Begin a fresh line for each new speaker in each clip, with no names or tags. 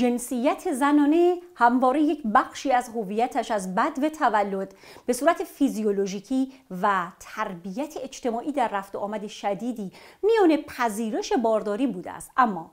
جنسیت زنانه همواره یک بخشی از هویتش از بد و تولد به صورت فیزیولوژیکی و تربیت اجتماعی در رفت و آمد شدیدی میان پذیرش بارداری بوده است اما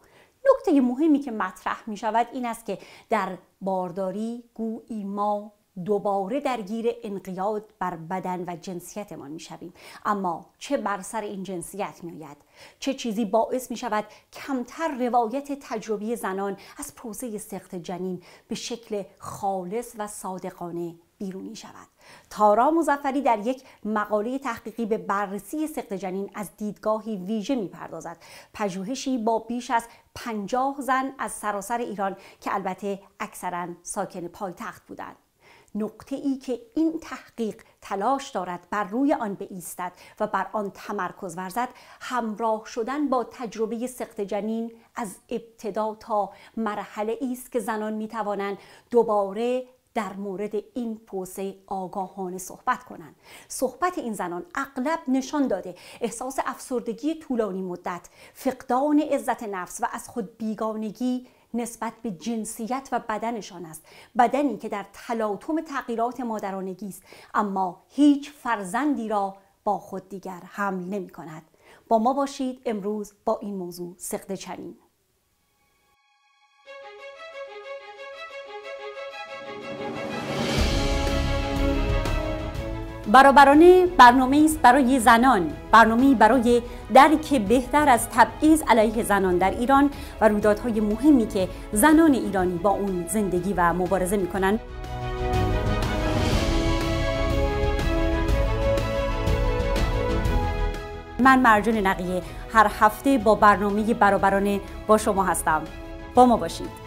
نکته مهمی که مطرح می شود این است که در بارداری گویی ما دوباره درگیر انقیاد بر بدن و جنسیتمان میشویم اما چه بر سر این جنسیت میآید چه چیزی باعث می شود کمتر روایت تجربی زنان از پروسه سخت جنین به شکل خالص و صادقانه بیرونی شود تارا مزفری در یک مقاله تحقیقی به بررسی سخت جنین از دیدگاهی ویژه میپردازد پژوهشی با بیش از پنجاه زن از سراسر ایران که البته اکثرا ساکن پایتخت بودند نقطه ای که این تحقیق تلاش دارد بر روی آن بایستد و بر آن تمرکز ورزد همراه شدن با تجربه سخت جنین از ابتدا تا مرحله ای است که زنان می توانند دوباره در مورد این پوسه آگاهانه صحبت کنند صحبت این زنان اغلب نشان داده احساس افسردگی طولانی مدت فقدان عزت نفس و از خود بیگانگی نسبت به جنسیت و بدنشان است بدنی که در تلاطم تغییرات مادرانگی است اما هیچ فرزندی را با خود دیگر حمل نمی کند با ما باشید امروز با این موضوع سقد چنیم برابرانه برنامه است برای زنان برنامه برای درک بهتر از تبعیض علیه زنان در ایران و رویدادهای مهمی که زنان ایرانی با اون زندگی و مبارزه کنن من مرجان نقیه هر هفته با برنامه برابرانه با شما هستم با ما باشید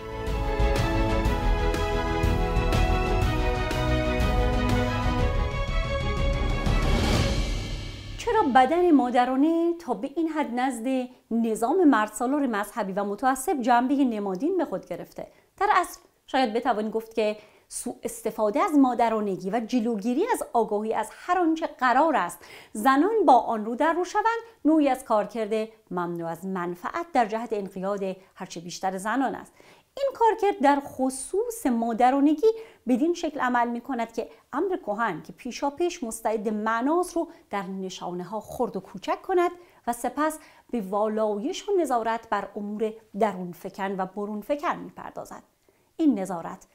بدن مادرانه تا به این حد نزد نظام مردسالار مذهبی و متعصب جنبه نمادین به خود گرفته در اصل شاید بتوان گفت که سوء استفاده از مادرانگی و جلوگیری از آگاهی از هر آنچه قرار است زنان با آن رو در رو شوند نوعی از کارکرد ممنوع از منفعت در جهت انقیاد هرچه بیشتر زنان است این کارکرد در خصوص مادرانگی بدین شکل عمل می کند که امر کهن که پیشا پیش مستعد معناست رو در نشانه ها خرد و کوچک کند و سپس به والایش و نظارت بر امور درون فکن و برون فکن می پردازد. این نظارت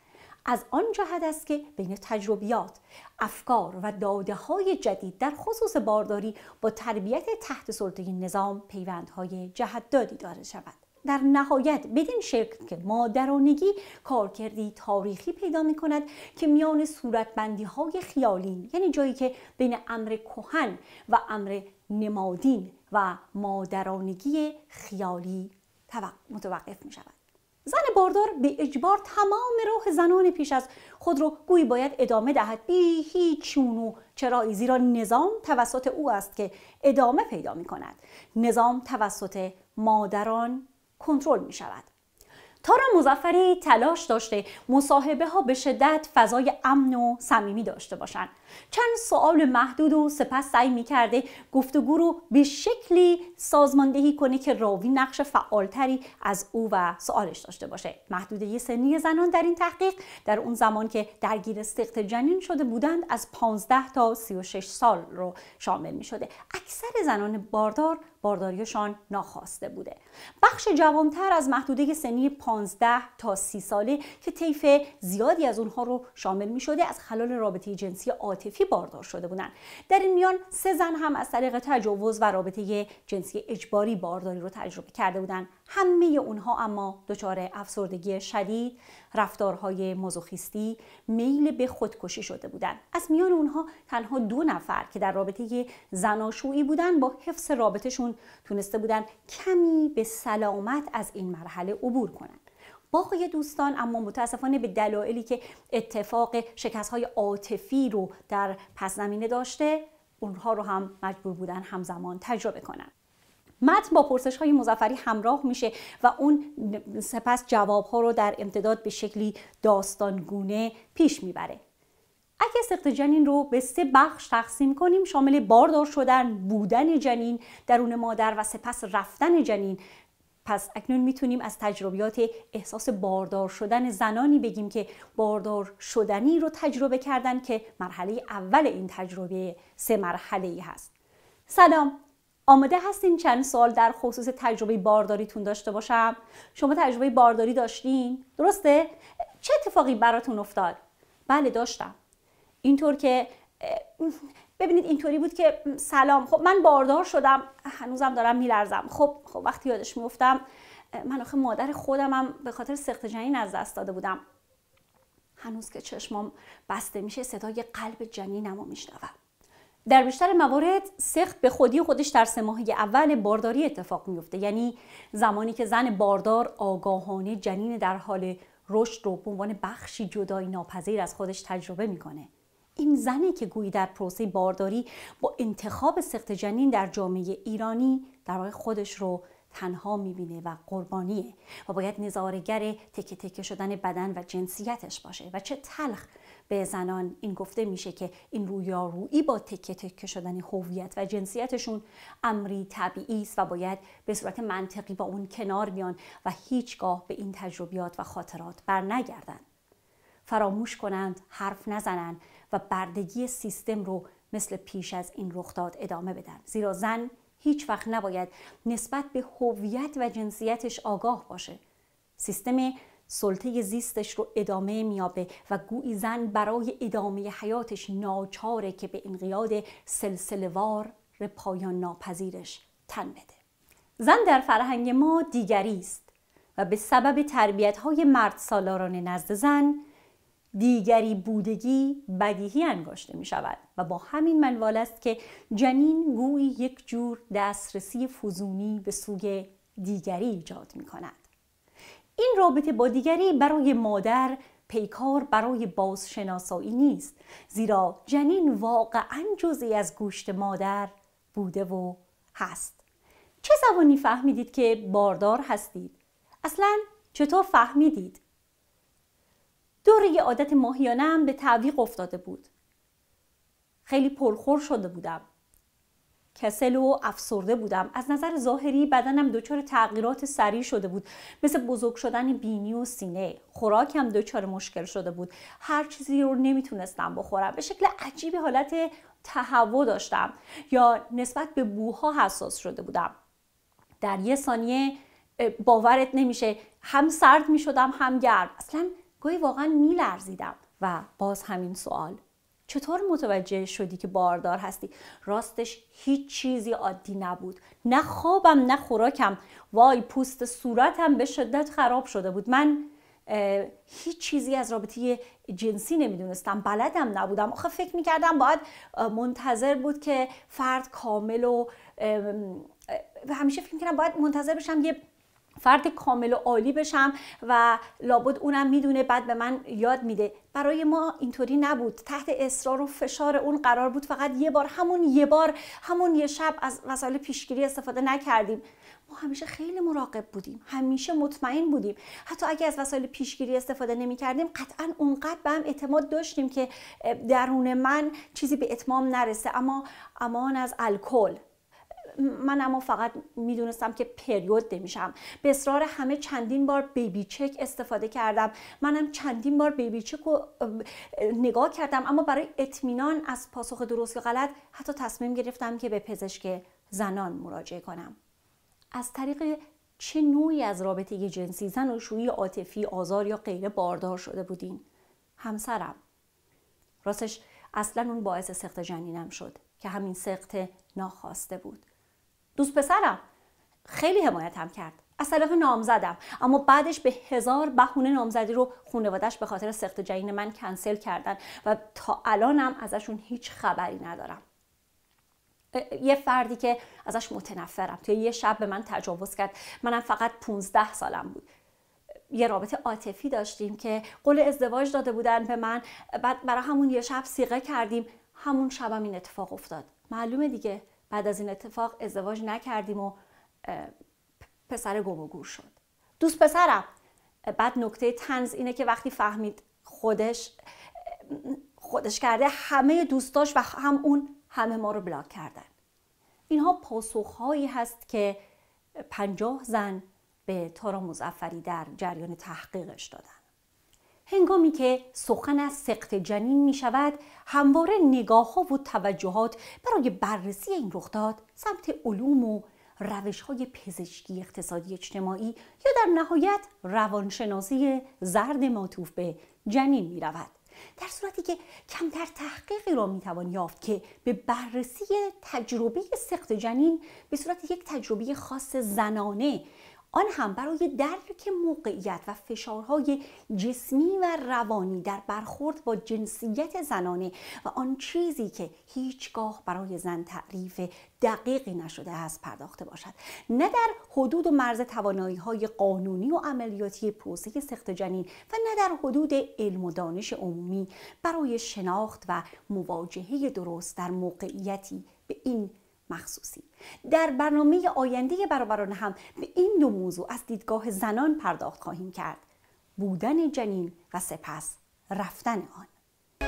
از آن جهت است که بین تجربیات، افکار و داده های جدید در خصوص بارداری با تربیت تحت سلطه نظام پیوندهای دادی داره شود. در نهایت بدین شکل که مادرانگی کارکردی تاریخی پیدا می کند که میان صورتبندی های خیالی یعنی جایی که بین امر کهن و امر نمادین و مادرانگی خیالی متوقف می شود زن باردار به اجبار تمام روح زنان پیش از خود رو گویی باید ادامه دهد بی هیچ و چرایی زیرا نظام توسط او است که ادامه پیدا می کند نظام توسط مادران کنترل می شود. تارا مزفری تلاش داشته مصاحبه ها به شدت فضای امن و صمیمی داشته باشند چند سوال محدود و سپس سعی می کرده گفتگو رو به شکلی سازماندهی کنه که راوی نقش فعالتری از او و سوالش داشته باشه محدوده سنی زنان در این تحقیق در اون زمان که درگیر سخت جنین شده بودند از 15 تا 36 سال رو شامل می شده اکثر زنان باردار بارداریشان ناخواسته بوده بخش جوانتر از محدوده سنی 15 تا 30 ساله که طیف زیادی از اونها رو شامل می شده از خلال رابطه جنسی عاطفی باردار شده بودند در این میان سه زن هم از طریق تجاوز و رابطه جنسی اجباری بارداری رو تجربه کرده بودند همه اونها اما دچار افسردگی شدید رفتارهای مزوخیستی میل به خودکشی شده بودند از میان اونها تنها دو نفر که در رابطه زناشویی بودند با حفظ رابطهشون تونسته بودند کمی به سلامت از این مرحله عبور کنند باقی دوستان اما متاسفانه به دلایلی که اتفاق شکست های عاطفی رو در پس زمینه داشته اونها رو هم مجبور بودن همزمان تجربه کنند. متن با پرسش های مزفری همراه میشه و اون سپس جواب ها رو در امتداد به شکلی داستانگونه پیش میبره اگه سخت جنین رو به سه بخش تقسیم کنیم شامل باردار شدن، بودن جنین درون مادر و سپس رفتن جنین پس اکنون میتونیم از تجربیات احساس باردار شدن زنانی بگیم که باردار شدنی رو تجربه کردن که مرحله اول این تجربه سه مرحله ای هست سلام آماده هستین چند سال در خصوص تجربه بارداریتون داشته باشم شما تجربه بارداری داشتین درسته چه اتفاقی براتون افتاد بله داشتم اینطور که ببینید اینطوری بود که سلام خب من باردار شدم هنوزم دارم میلرزم خب خب وقتی یادش میفتم من آخه مادر خودمم به خاطر سخت جنین از دست داده بودم هنوز که چشمام بسته میشه صدای قلب جنینم رو میشنوم در بیشتر موارد سخت به خودی خودش در سه اول بارداری اتفاق میفته یعنی زمانی که زن باردار آگاهانه جنین در حال رشد رو به عنوان بخشی جدایی ناپذیر از خودش تجربه میکنه این زنه که گویی در پروسه بارداری با انتخاب سخت جنین در جامعه ایرانی در واقع خودش رو تنها میبینه و قربانیه و باید نظارگر تکه تکه شدن بدن و جنسیتش باشه و چه تلخ به زنان این گفته میشه که این رویارویی با تکه تکه شدن هویت و جنسیتشون امری طبیعی است و باید به صورت منطقی با اون کنار بیان و هیچگاه به این تجربیات و خاطرات برنگردند فراموش کنند حرف نزنند و بردگی سیستم رو مثل پیش از این رخداد ادامه بدن زیرا زن هیچ وقت نباید نسبت به هویت و جنسیتش آگاه باشه سیستم سلطه زیستش رو ادامه میابه و گویی زن برای ادامه حیاتش ناچاره که به انقیاد سلسلوار پایان ناپذیرش تن بده زن در فرهنگ ما دیگری است و به سبب تربیت های مرد سالاران نزد زن دیگری بودگی بدیهی انگاشته می شود و با همین منوال است که جنین گویی یک جور دسترسی فزونی به سوی دیگری ایجاد می کند. این رابطه با دیگری برای مادر پیکار برای بازشناسایی نیست زیرا جنین واقعا جزئی از گوشت مادر بوده و هست چه زبانی فهمیدید که باردار هستید؟ اصلا چطور فهمیدید؟ دوره عادت ماهیانم به تعویق افتاده بود خیلی پرخور شده بودم کسل و افسرده بودم از نظر ظاهری بدنم دچار تغییرات سریع شده بود مثل بزرگ شدن بینی و سینه خوراکم دچار مشکل شده بود هر چیزی رو نمیتونستم بخورم به شکل عجیبی حالت تهوع داشتم یا نسبت به بوها حساس شده بودم در یه ثانیه باورت نمیشه هم سرد میشدم هم گرم اصلا گاهی واقعا میلرزیدم و باز همین سوال چطور متوجه شدی که باردار هستی راستش هیچ چیزی عادی نبود نه خوابم نه خوراکم وای پوست صورتم به شدت خراب شده بود من هیچ چیزی از رابطه جنسی نمیدونستم بلدم نبودم آخه فکر میکردم باید منتظر بود که فرد کامل و همیشه فکر میکردم باید منتظر بشم یه فرد کامل و عالی بشم و لابد اونم میدونه بعد به من یاد میده برای ما اینطوری نبود تحت اصرار و فشار اون قرار بود فقط یه بار همون یه بار همون یه شب از وسایل پیشگیری استفاده نکردیم ما همیشه خیلی مراقب بودیم همیشه مطمئن بودیم حتی اگه از وسایل پیشگیری استفاده نمی کردیم قطعا اونقدر به هم اعتماد داشتیم که درون من چیزی به اتمام نرسه اما امان از الکل من اما فقط میدونستم که پریود نمیشم به اصرار همه چندین بار بیبی چک استفاده کردم منم چندین بار بیبی چک رو نگاه کردم اما برای اطمینان از پاسخ درست یا غلط حتی تصمیم گرفتم که به پزشک زنان مراجعه کنم از طریق چه نوعی از رابطه جنسی زن و شویی عاطفی آزار یا غیره باردار شده بودین همسرم راستش اصلا اون باعث سخت جنینم شد که همین سخت ناخواسته بود دوست پسرم خیلی حمایتم کرد از طرف نامزدم اما بعدش به هزار بهونه نامزدی رو خونوادش به خاطر سخت جنین من کنسل کردن و تا الانم ازشون هیچ خبری ندارم یه فردی که ازش متنفرم توی یه شب به من تجاوز کرد منم فقط 15 سالم بود یه رابطه عاطفی داشتیم که قول ازدواج داده بودن به من بعد برای همون یه شب سیغه کردیم همون شبم این اتفاق افتاد معلومه دیگه بعد از این اتفاق ازدواج نکردیم و پسر گم شد دوست پسرم بعد نکته تنز اینه که وقتی فهمید خودش خودش کرده همه دوستاش و هم اون همه ما رو بلاک کردن اینها پاسخهایی هست که پنجاه زن به تارا مزفری در جریان تحقیقش دادن هنگامی که سخن از سخت جنین می شود همواره نگاه ها و توجهات برای بررسی این رخداد سمت علوم و روش های پزشکی اقتصادی اجتماعی یا در نهایت روانشناسی زرد ماتوف به جنین می رود. در صورتی که کمتر تحقیقی را می توان یافت که به بررسی تجربه سخت جنین به صورت یک تجربه خاص زنانه آن هم برای درک موقعیت و فشارهای جسمی و روانی در برخورد با جنسیت زنانه و آن چیزی که هیچگاه برای زن تعریف دقیقی نشده است پرداخته باشد نه در حدود و مرز توانایی های قانونی و عملیاتی پروسه سخت جنین و نه در حدود علم و دانش عمومی برای شناخت و مواجهه درست در موقعیتی به این مخصوصی در برنامه آینده برابران هم به این دو موضوع از دیدگاه زنان پرداخت خواهیم کرد بودن جنین و سپس رفتن آن